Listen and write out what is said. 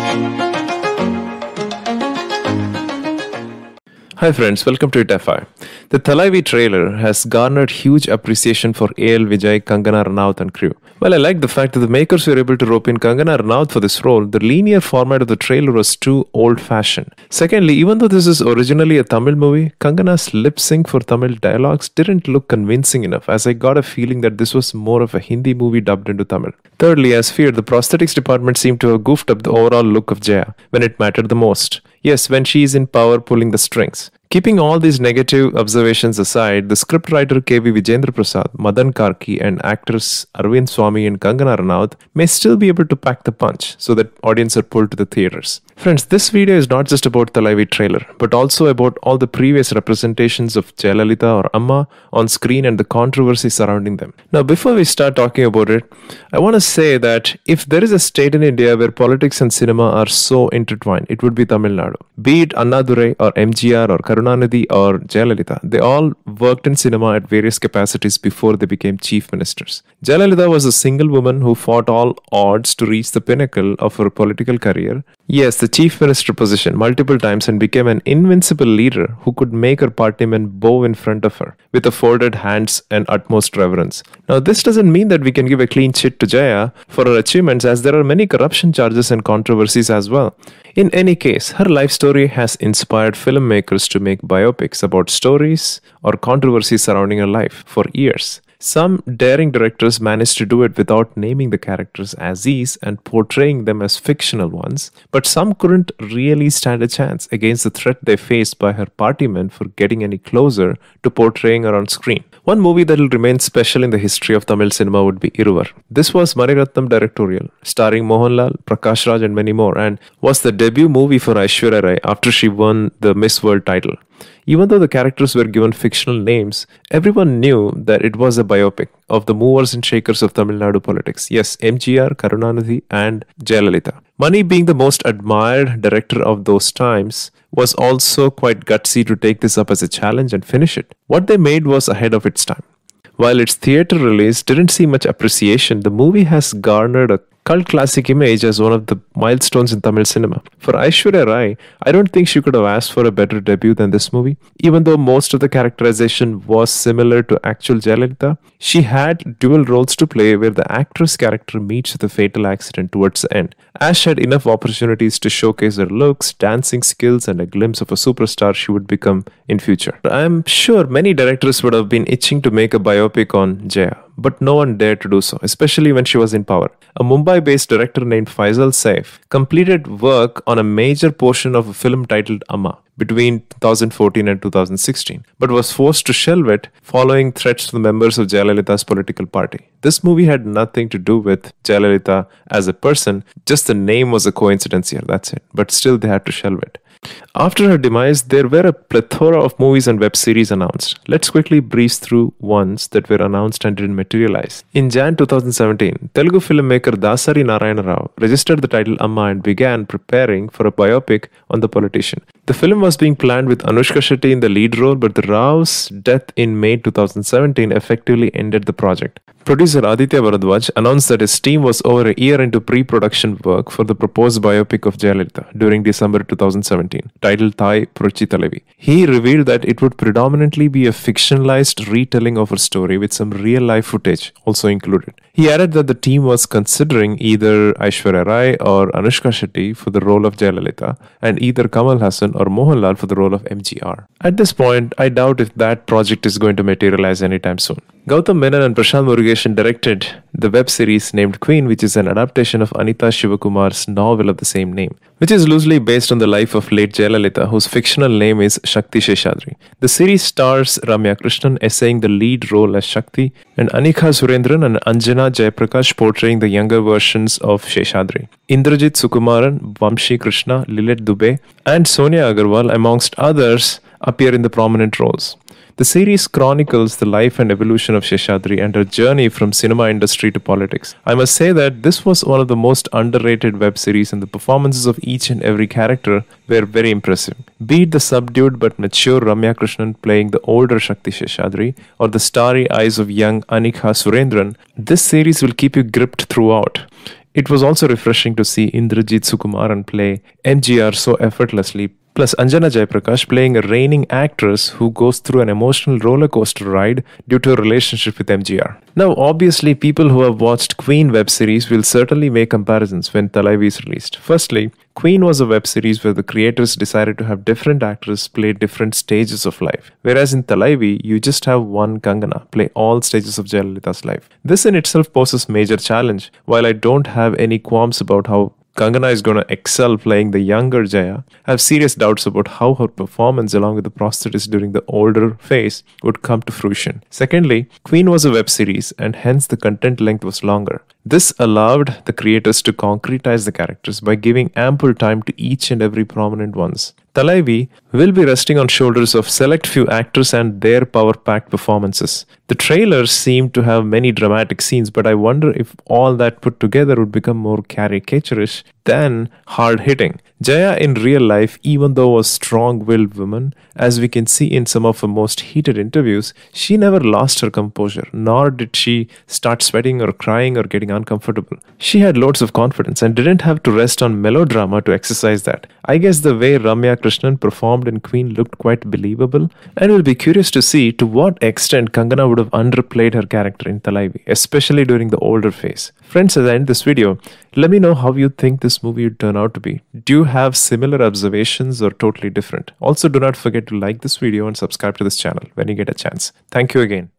Thank you. Hi friends, welcome to ITFI. The Thalaivi trailer has garnered huge appreciation for AL Vijay, Kangana Ranaut and crew. While I like the fact that the makers were able to rope in Kangana Ranaut for this role, the linear format of the trailer was too old-fashioned. Secondly, even though this is originally a Tamil movie, Kangana's lip sync for Tamil dialogues didn't look convincing enough as I got a feeling that this was more of a Hindi movie dubbed into Tamil. Thirdly, as feared, the prosthetics department seemed to have goofed up the overall look of Jaya when it mattered the most. Yes, when she is in power pulling the strings. Keeping all these negative observations aside, the scriptwriter K.V. Vijendra Prasad, Madan Karki, and actors Arvind Swami and Kangana Ranaut may still be able to pack the punch so that audience are pulled to the theaters. Friends, this video is not just about the live trailer, but also about all the previous representations of Jayalalitha or Amma on screen and the controversy surrounding them. Now, before we start talking about it, I want to say that if there is a state in India where politics and cinema are so intertwined, it would be Tamil Nadu. Be it Annadurai or MGR or Karunanidhi or Jayalalitha, they all worked in cinema at various capacities before they became chief ministers. Jayalalitha was a single woman who fought all odds to reach the pinnacle of her political career Yes, the chief minister position multiple times and became an invincible leader who could make her partymen bow in front of her with a folded hands and utmost reverence. Now, this doesn't mean that we can give a clean sheet to Jaya for her achievements as there are many corruption charges and controversies as well. In any case, her life story has inspired filmmakers to make biopics about stories or controversies surrounding her life for years. Some daring directors managed to do it without naming the characters as these and portraying them as fictional ones, but some couldn't really stand a chance against the threat they faced by her party men for getting any closer to portraying her on screen. One movie that will remain special in the history of Tamil cinema would be Iruvar. This was Maniratnam directorial, starring Mohanlal, Prakash Raj and many more and was the debut movie for Aishwarya Rai after she won the Miss World title. Even though the characters were given fictional names, everyone knew that it was a biopic of the movers and shakers of Tamil Nadu politics. Yes, MGR, Karunanidhi and Jayalalitha. Money, being the most admired director of those times, was also quite gutsy to take this up as a challenge and finish it. What they made was ahead of its time. While its theater release didn't see much appreciation, the movie has garnered a cult classic image as one of the milestones in Tamil cinema. For Aishwarya Rai, I don't think she could have asked for a better debut than this movie. Even though most of the characterization was similar to actual Jayalalitha, she had dual roles to play where the actress character meets the fatal accident towards the end. Ash had enough opportunities to showcase her looks, dancing skills, and a glimpse of a superstar she would become in future. I'm sure many directors would have been itching to make a biopic on Jaya but no one dared to do so, especially when she was in power. A Mumbai based director named Faisal Saif completed work on a major portion of a film titled Amma between 2014 and 2016, but was forced to shelve it following threats to the members of Jayalalitha's political party. This movie had nothing to do with Jayalalitha as a person, just the name was a coincidence here, that's it. But still, they had to shelve it. After her demise, there were a plethora of movies and web series announced. Let's quickly breeze through ones that were announced and didn't materialize. In Jan 2017, Telugu filmmaker Dasari Narayana Rao registered the title Amma and began preparing for a biopic on the politician. The film was being planned with Anushka Shetty in the lead role, but the Rao's death in May 2017 effectively ended the project. Producer Aditya Bharadwaj announced that his team was over a year into pre production work for the proposed biopic of Jayalalitha during December 2017, titled Thai Prochitalevi. He revealed that it would predominantly be a fictionalized retelling of her story with some real life footage also included. He added that the team was considering either Aishwarya Rai or Anushka Shetty for the role of Jayalalitha, and either Kamal Hassan or Mohanlal for the role of MGR. At this point, I doubt if that project is going to materialize anytime soon. Gautam Menon and Prashant Murugesan directed the web series named Queen, which is an adaptation of Anita Shivakumar's novel of the same name, which is loosely based on the life of late Jayalalitha, whose fictional name is Shakti Sheshadri. The series stars Ramya Krishnan essaying the lead role as Shakti, and Anika Surendran and Anjana Jayaprakash portraying the younger versions of Sheshadri. Indrajit Sukumaran, Vamshi Krishna, Lilet Dubey, and Sonia Agarwal, amongst others, appear in the prominent roles. The series chronicles the life and evolution of Sheshadri and her journey from cinema industry to politics. I must say that this was one of the most underrated web series and the performances of each and every character were very impressive. Be it the subdued but mature Ramya Krishnan playing the older Shakti Sheshadri or the starry eyes of young Anikha Surendran, this series will keep you gripped throughout. It was also refreshing to see Indrajit Sukumaran play MGR so effortlessly, Plus, Anjana Jayaprakash playing a reigning actress who goes through an emotional roller coaster ride due to her relationship with MGR. Now, obviously, people who have watched Queen web series will certainly make comparisons when Talaivi is released. Firstly, Queen was a web series where the creators decided to have different actors play different stages of life, whereas in Talaivi, you just have one Kangana play all stages of Jayalalitha's life. This in itself poses major challenge, while I don't have any qualms about how Kangana is going to excel playing the younger Jaya, I have serious doubts about how her performance along with the prosthetics during the older phase would come to fruition. Secondly, Queen was a web series and hence the content length was longer. This allowed the creators to concretize the characters by giving ample time to each and every prominent ones. Talaivi will be resting on shoulders of select few actors and their power-packed performances the trailers seem to have many dramatic scenes, but I wonder if all that put together would become more caricaturish than hard hitting. Jaya in real life, even though a strong willed woman, as we can see in some of her most heated interviews, she never lost her composure, nor did she start sweating or crying or getting uncomfortable. She had loads of confidence and didn't have to rest on melodrama to exercise that. I guess the way Ramya Krishnan performed in Queen looked quite believable, and we'll be curious to see to what extent Kangana would would have underplayed her character in Talaivi, especially during the older phase. Friends, as I end this video, let me know how you think this movie would turn out to be. Do you have similar observations or totally different? Also, do not forget to like this video and subscribe to this channel when you get a chance. Thank you again.